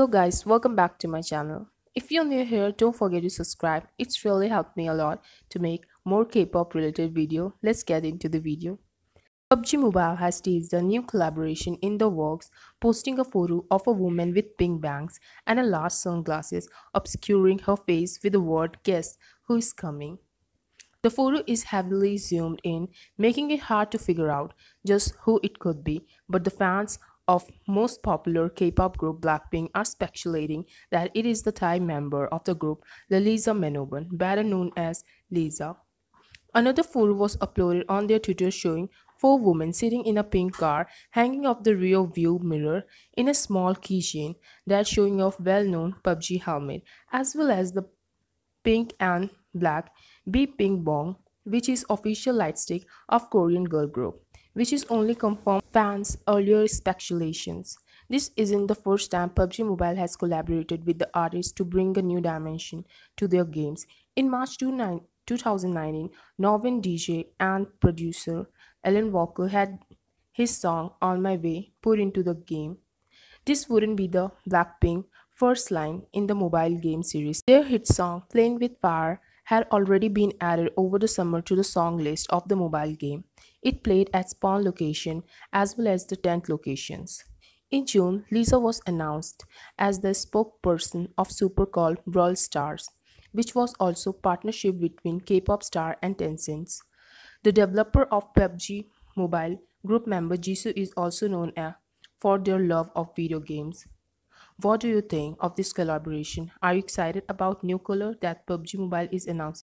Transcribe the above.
Hello guys, welcome back to my channel. If you're new here, don't forget to subscribe. It's really helped me a lot to make more K-pop related video. Let's get into the video. PUBG Mobile has teased a new collaboration in the works, posting a photo of a woman with pink bangs and a large sunglasses obscuring her face with the word guess who is coming. The photo is heavily zoomed in, making it hard to figure out just who it could be, but the fans of most popular K-pop group Blackpink are speculating that it is the Thai member of the group Lalisa Menoban, better known as Lisa. Another photo was uploaded on their Twitter showing four women sitting in a pink car hanging off the rear view mirror in a small keychain that showing off well-known PUBG helmet as well as the pink and black B Ping Bong which is official lightstick of Korean girl group which is only confirmed fans' earlier speculations. This isn't the first time PUBG Mobile has collaborated with the artists to bring a new dimension to their games. In March 2019, Norwegian DJ and producer Alan Walker had his song On My Way put into the game. This wouldn't be the Blackpink first line in the mobile game series. Their hit song Playing with Fire had already been added over the summer to the song list of the mobile game. It played at spawn location as well as the tent locations. In June, Lisa was announced as the spokesperson of Super called Brawl Stars, which was also partnership between K-pop star and Tencent. The developer of PUBG Mobile group member Jisoo is also known uh, for their love of video games. What do you think of this collaboration? Are you excited about new color that PUBG Mobile is announcing?